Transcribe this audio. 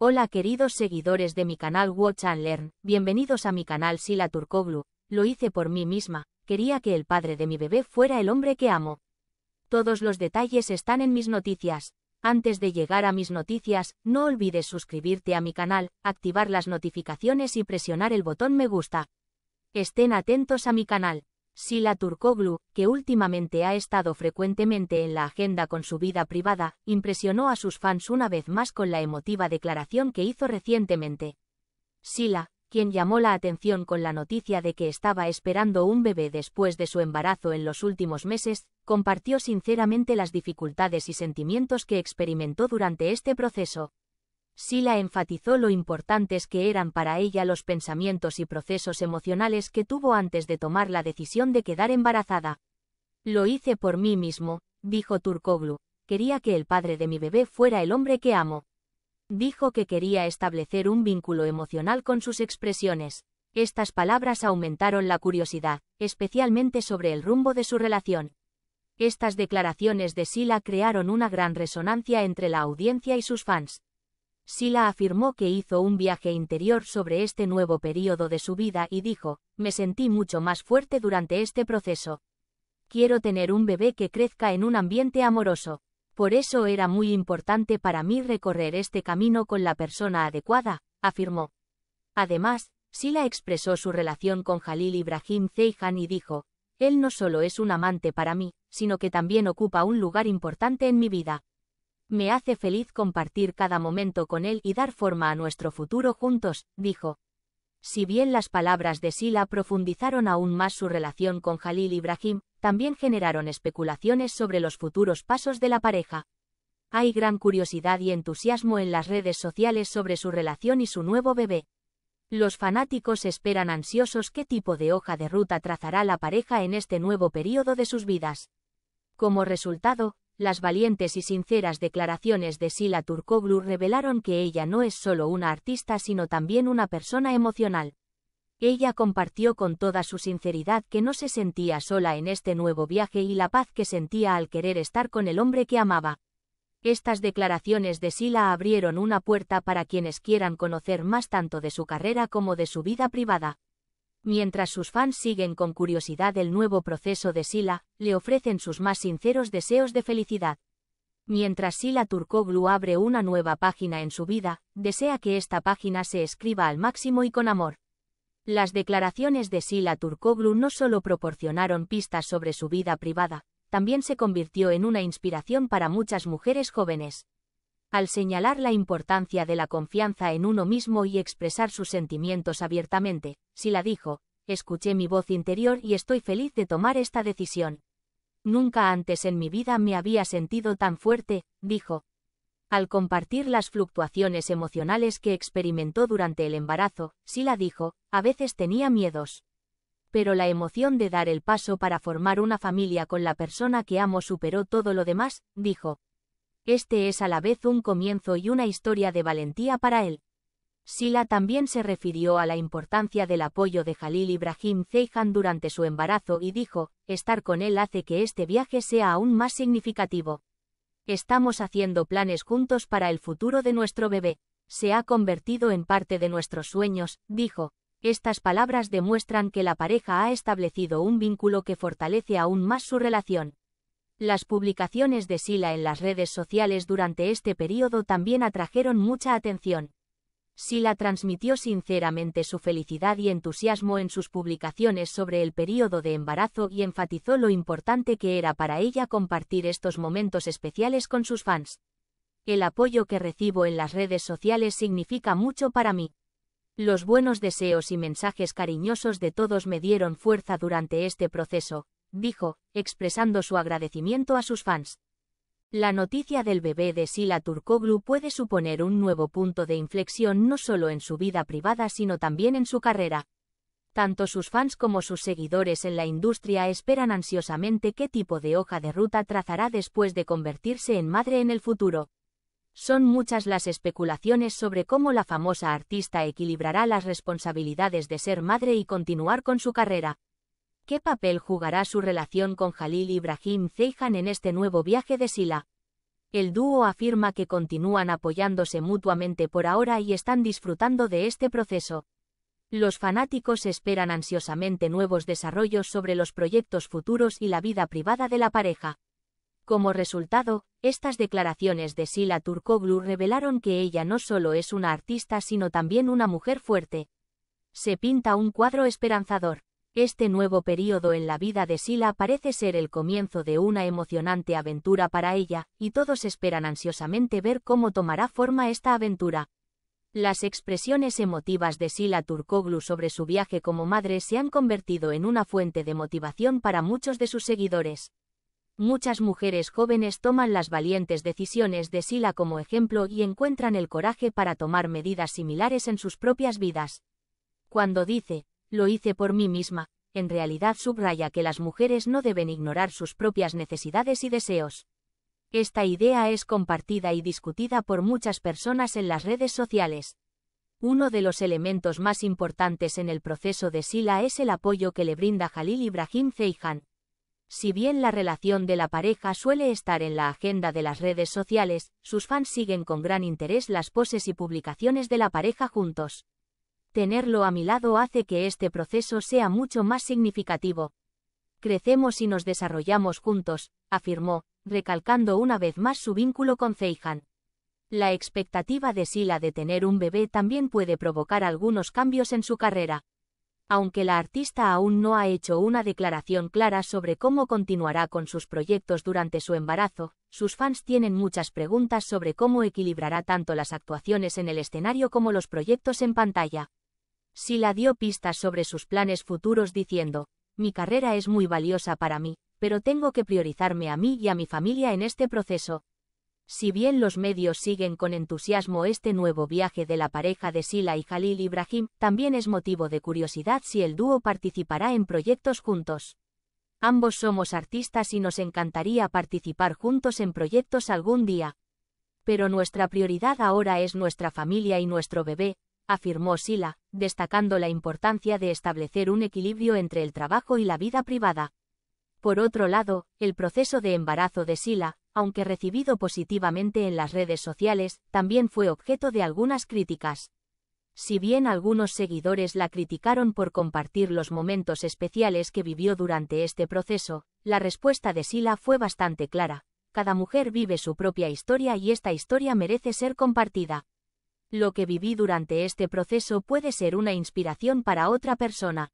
Hola queridos seguidores de mi canal Watch and Learn, bienvenidos a mi canal Sila Turkoglu, lo hice por mí misma, quería que el padre de mi bebé fuera el hombre que amo. Todos los detalles están en mis noticias. Antes de llegar a mis noticias, no olvides suscribirte a mi canal, activar las notificaciones y presionar el botón me gusta. Estén atentos a mi canal. Sila Turkoglu, que últimamente ha estado frecuentemente en la agenda con su vida privada, impresionó a sus fans una vez más con la emotiva declaración que hizo recientemente. Sila, quien llamó la atención con la noticia de que estaba esperando un bebé después de su embarazo en los últimos meses, compartió sinceramente las dificultades y sentimientos que experimentó durante este proceso. Sila enfatizó lo importantes que eran para ella los pensamientos y procesos emocionales que tuvo antes de tomar la decisión de quedar embarazada. Lo hice por mí mismo, dijo Turkoglu, quería que el padre de mi bebé fuera el hombre que amo. Dijo que quería establecer un vínculo emocional con sus expresiones. Estas palabras aumentaron la curiosidad, especialmente sobre el rumbo de su relación. Estas declaraciones de Sila crearon una gran resonancia entre la audiencia y sus fans. Sila afirmó que hizo un viaje interior sobre este nuevo periodo de su vida y dijo, me sentí mucho más fuerte durante este proceso. Quiero tener un bebé que crezca en un ambiente amoroso. Por eso era muy importante para mí recorrer este camino con la persona adecuada, afirmó. Además, Sila expresó su relación con Jalil Ibrahim Zeijan y dijo, él no solo es un amante para mí, sino que también ocupa un lugar importante en mi vida. Me hace feliz compartir cada momento con él y dar forma a nuestro futuro juntos, dijo. Si bien las palabras de Sila profundizaron aún más su relación con Jalil Ibrahim, también generaron especulaciones sobre los futuros pasos de la pareja. Hay gran curiosidad y entusiasmo en las redes sociales sobre su relación y su nuevo bebé. Los fanáticos esperan ansiosos qué tipo de hoja de ruta trazará la pareja en este nuevo período de sus vidas. Como resultado, las valientes y sinceras declaraciones de Sila Turkoglu revelaron que ella no es solo una artista sino también una persona emocional. Ella compartió con toda su sinceridad que no se sentía sola en este nuevo viaje y la paz que sentía al querer estar con el hombre que amaba. Estas declaraciones de Sila abrieron una puerta para quienes quieran conocer más tanto de su carrera como de su vida privada. Mientras sus fans siguen con curiosidad el nuevo proceso de Sila, le ofrecen sus más sinceros deseos de felicidad. Mientras Sila Turkoglu abre una nueva página en su vida, desea que esta página se escriba al máximo y con amor. Las declaraciones de Sila Turkoglu no solo proporcionaron pistas sobre su vida privada, también se convirtió en una inspiración para muchas mujeres jóvenes al señalar la importancia de la confianza en uno mismo y expresar sus sentimientos abiertamente, si la dijo, escuché mi voz interior y estoy feliz de tomar esta decisión. Nunca antes en mi vida me había sentido tan fuerte, dijo. Al compartir las fluctuaciones emocionales que experimentó durante el embarazo, Sila dijo, a veces tenía miedos. Pero la emoción de dar el paso para formar una familia con la persona que amo superó todo lo demás, dijo. Este es a la vez un comienzo y una historia de valentía para él. Sila también se refirió a la importancia del apoyo de Jalil Ibrahim Zeihan durante su embarazo y dijo, estar con él hace que este viaje sea aún más significativo. Estamos haciendo planes juntos para el futuro de nuestro bebé. Se ha convertido en parte de nuestros sueños, dijo. Estas palabras demuestran que la pareja ha establecido un vínculo que fortalece aún más su relación. Las publicaciones de Sila en las redes sociales durante este periodo también atrajeron mucha atención. Sila transmitió sinceramente su felicidad y entusiasmo en sus publicaciones sobre el periodo de embarazo y enfatizó lo importante que era para ella compartir estos momentos especiales con sus fans. El apoyo que recibo en las redes sociales significa mucho para mí. Los buenos deseos y mensajes cariñosos de todos me dieron fuerza durante este proceso, dijo, expresando su agradecimiento a sus fans. La noticia del bebé de Sila Turkoglu puede suponer un nuevo punto de inflexión no solo en su vida privada sino también en su carrera. Tanto sus fans como sus seguidores en la industria esperan ansiosamente qué tipo de hoja de ruta trazará después de convertirse en madre en el futuro. Son muchas las especulaciones sobre cómo la famosa artista equilibrará las responsabilidades de ser madre y continuar con su carrera. ¿Qué papel jugará su relación con Jalil Ibrahim Zeijan en este nuevo viaje de Sila? El dúo afirma que continúan apoyándose mutuamente por ahora y están disfrutando de este proceso. Los fanáticos esperan ansiosamente nuevos desarrollos sobre los proyectos futuros y la vida privada de la pareja. Como resultado, estas declaraciones de Sila Turkoglu revelaron que ella no solo es una artista sino también una mujer fuerte. Se pinta un cuadro esperanzador. Este nuevo período en la vida de Sila parece ser el comienzo de una emocionante aventura para ella, y todos esperan ansiosamente ver cómo tomará forma esta aventura. Las expresiones emotivas de Sila Turkoglu sobre su viaje como madre se han convertido en una fuente de motivación para muchos de sus seguidores. Muchas mujeres jóvenes toman las valientes decisiones de Sila como ejemplo y encuentran el coraje para tomar medidas similares en sus propias vidas. Cuando dice, lo hice por mí misma, en realidad subraya que las mujeres no deben ignorar sus propias necesidades y deseos. Esta idea es compartida y discutida por muchas personas en las redes sociales. Uno de los elementos más importantes en el proceso de Sila es el apoyo que le brinda Jalil Ibrahim Zeihan. Si bien la relación de la pareja suele estar en la agenda de las redes sociales, sus fans siguen con gran interés las poses y publicaciones de la pareja juntos. Tenerlo a mi lado hace que este proceso sea mucho más significativo. Crecemos y nos desarrollamos juntos, afirmó, recalcando una vez más su vínculo con Zeihan. La expectativa de Sila de tener un bebé también puede provocar algunos cambios en su carrera. Aunque la artista aún no ha hecho una declaración clara sobre cómo continuará con sus proyectos durante su embarazo, sus fans tienen muchas preguntas sobre cómo equilibrará tanto las actuaciones en el escenario como los proyectos en pantalla. Sila dio pistas sobre sus planes futuros diciendo, mi carrera es muy valiosa para mí, pero tengo que priorizarme a mí y a mi familia en este proceso. Si bien los medios siguen con entusiasmo este nuevo viaje de la pareja de Sila y Jalil Ibrahim, también es motivo de curiosidad si el dúo participará en proyectos juntos. Ambos somos artistas y nos encantaría participar juntos en proyectos algún día. Pero nuestra prioridad ahora es nuestra familia y nuestro bebé, afirmó Sila, destacando la importancia de establecer un equilibrio entre el trabajo y la vida privada. Por otro lado, el proceso de embarazo de Sila, aunque recibido positivamente en las redes sociales, también fue objeto de algunas críticas. Si bien algunos seguidores la criticaron por compartir los momentos especiales que vivió durante este proceso, la respuesta de Sila fue bastante clara. Cada mujer vive su propia historia y esta historia merece ser compartida lo que viví durante este proceso puede ser una inspiración para otra persona.